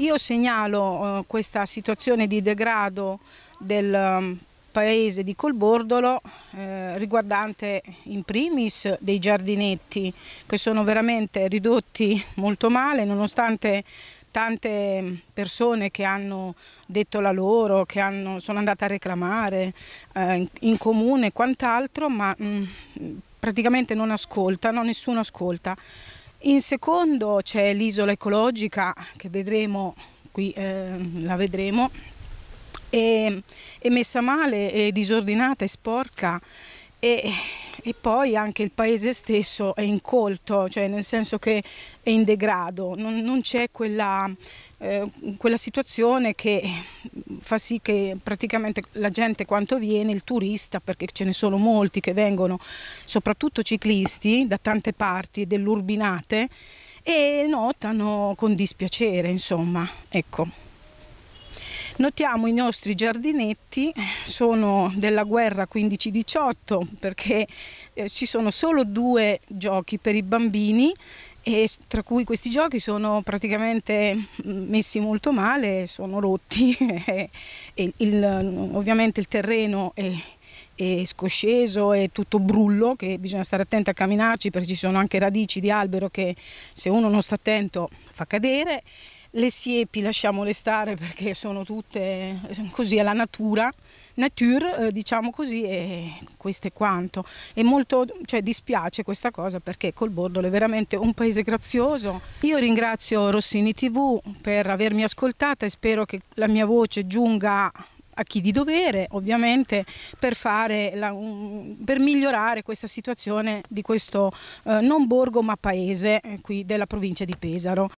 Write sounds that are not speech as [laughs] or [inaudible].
Io segnalo eh, questa situazione di degrado del mm, paese di Colbordolo eh, riguardante in primis dei giardinetti che sono veramente ridotti molto male nonostante tante persone che hanno detto la loro, che hanno, sono andate a reclamare eh, in, in, comune e quant'altro, ma mh, mm, praticamente non ascoltano, nessuno ascolta. In secondo c'è l'isola ecologica che vedremo qui, eh, la vedremo, è, è messa male, è disordinata, è sporca e e poi anche il paese stesso è incolto, cioè nel senso che è in degrado, non, non c'è quella, eh, quella, situazione che fa sì che praticamente la gente quanto viene, il turista, perché ce ne sono molti che vengono, soprattutto ciclisti da tante parti dell'Urbinate, e notano con dispiacere, insomma, ecco. Notiamo i nostri giardinetti sono della guerra 15-18 perché eh, ci sono solo due giochi per i bambini e tra cui questi giochi sono praticamente mm, messi molto male, sono rotti [laughs] e, il, ovviamente il terreno è è scosceso e tutto brullo che bisogna stare attenti a camminarci perché ci sono anche radici di albero che se uno non sta attento fa cadere le siepi lasciamole stare perché sono tutte così alla natura, nature eh, diciamo così e questo è quanto. E molto cioè, dispiace questa cosa perché col Bordolo è veramente un paese grazioso. Io ringrazio Rossini TV per avermi ascoltata e spero che la mia voce giunga a chi di dovere ovviamente per, la, un, per migliorare questa situazione di questo eh, non borgo ma paese eh, qui della provincia di Pesaro.